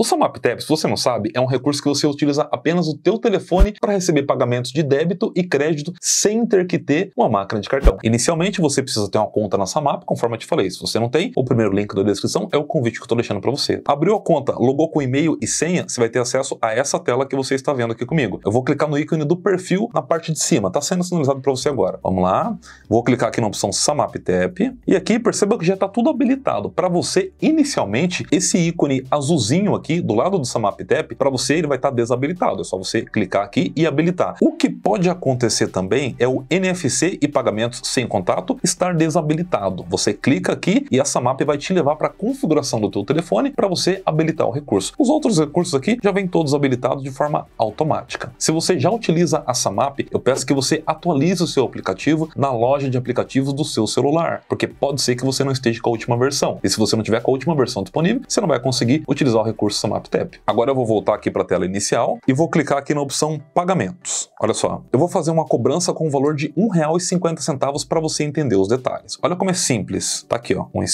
O Samap Tap, se você não sabe, é um recurso que você utiliza apenas o teu telefone para receber pagamentos de débito e crédito sem ter que ter uma máquina de cartão. Inicialmente, você precisa ter uma conta na Samap, conforme eu te falei. Se você não tem, o primeiro link da descrição é o convite que eu estou deixando para você. Abriu a conta, logou com e-mail e senha, você vai ter acesso a essa tela que você está vendo aqui comigo. Eu vou clicar no ícone do perfil na parte de cima, está sendo sinalizado para você agora. Vamos lá, vou clicar aqui na opção Samap Tap e aqui perceba que já está tudo habilitado. Para você, inicialmente, esse ícone azulzinho aqui aqui do lado do Samap Tap, para você ele vai estar tá desabilitado. É só você clicar aqui e habilitar. O que pode acontecer também é o NFC e pagamentos sem contato estar desabilitado. Você clica aqui e a Samap vai te levar para a configuração do teu telefone para você habilitar o recurso. Os outros recursos aqui já vêm todos habilitados de forma automática. Se você já utiliza a Samap, eu peço que você atualize o seu aplicativo na loja de aplicativos do seu celular, porque pode ser que você não esteja com a última versão. E se você não tiver com a última versão disponível, você não vai conseguir utilizar o recurso SumUpTap. Agora eu vou voltar aqui para a tela inicial e vou clicar aqui na opção Pagamentos. Olha só, eu vou fazer uma cobrança com o um valor de R$1,50 para você entender os detalhes. Olha como é simples. Tá aqui, ó, R$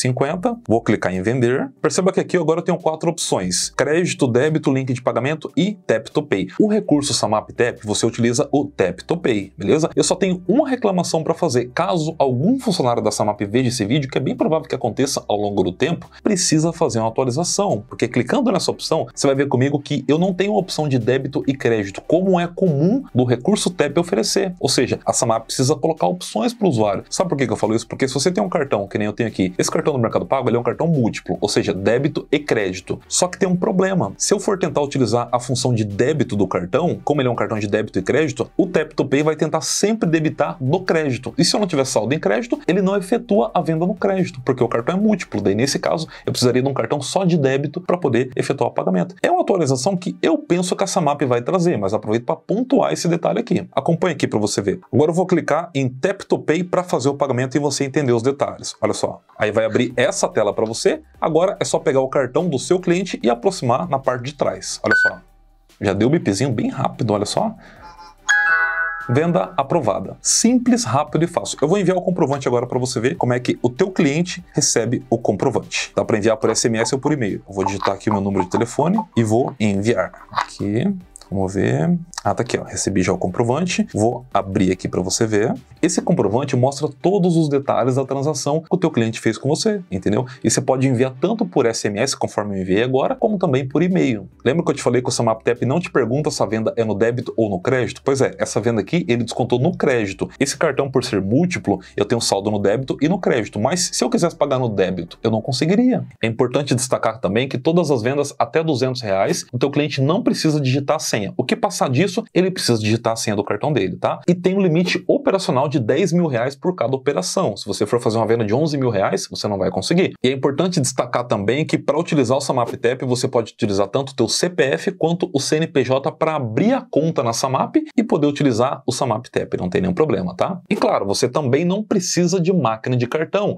Vou clicar em Vender. Perceba que aqui agora eu tenho quatro opções. Crédito, débito, link de pagamento e Tap to Pay. O recurso SumUpTap, você utiliza o Tap to Pay, beleza? Eu só tenho uma reclamação para fazer. Caso algum funcionário da Samap veja esse vídeo, que é bem provável que aconteça ao longo do tempo, precisa fazer uma atualização, porque clicando nessa opção, você vai ver comigo que eu não tenho opção de débito e crédito, como é comum do recurso TEP oferecer. Ou seja, a Samap precisa colocar opções para o usuário. Sabe por que eu falo isso? Porque se você tem um cartão, que nem eu tenho aqui, esse cartão do Mercado Pago ele é um cartão múltiplo, ou seja, débito e crédito. Só que tem um problema. Se eu for tentar utilizar a função de débito do cartão, como ele é um cartão de débito e crédito, o TapTopay vai tentar sempre debitar do crédito. E se eu não tiver saldo em crédito, ele não efetua a venda no crédito, porque o cartão é múltiplo. Daí, nesse caso, eu precisaria de um cartão só de débito para poder efetuar pagamento. É uma atualização que eu penso que a Samap vai trazer, mas aproveito para pontuar esse detalhe aqui. Acompanhe aqui para você ver. Agora eu vou clicar em Tap to Pay para fazer o pagamento e você entender os detalhes. Olha só. Aí vai abrir essa tela para você. Agora é só pegar o cartão do seu cliente e aproximar na parte de trás. Olha só. Já deu o bipzinho bem rápido, olha só. Venda aprovada. Simples, rápido e fácil. Eu vou enviar o comprovante agora para você ver como é que o teu cliente recebe o comprovante. Dá para enviar por SMS ou por e-mail. vou digitar aqui o meu número de telefone e vou enviar. Aqui, vamos ver. Ah, tá aqui, ó. Recebi já o comprovante. Vou abrir aqui para você ver. Esse comprovante mostra todos os detalhes da transação que o teu cliente fez com você, entendeu? E você pode enviar tanto por SMS, conforme eu enviei agora, como também por e-mail. Lembra que eu te falei que o Samaptep não te pergunta se a venda é no débito ou no crédito? Pois é, essa venda aqui ele descontou no crédito. Esse cartão, por ser múltiplo, eu tenho saldo no débito e no crédito, mas se eu quisesse pagar no débito, eu não conseguiria. É importante destacar também que todas as vendas até 200 reais, o teu cliente não precisa digitar a senha. O que passar disso isso, ele precisa digitar a senha do cartão dele, tá? E tem um limite operacional de 10 mil reais por cada operação. Se você for fazer uma venda de 11 mil reais, você não vai conseguir. E é importante destacar também que para utilizar o Tap você pode utilizar tanto o teu CPF quanto o CNPJ para abrir a conta na Samap e poder utilizar o SamapTep, não tem nenhum problema, tá? E claro, você também não precisa de máquina de cartão.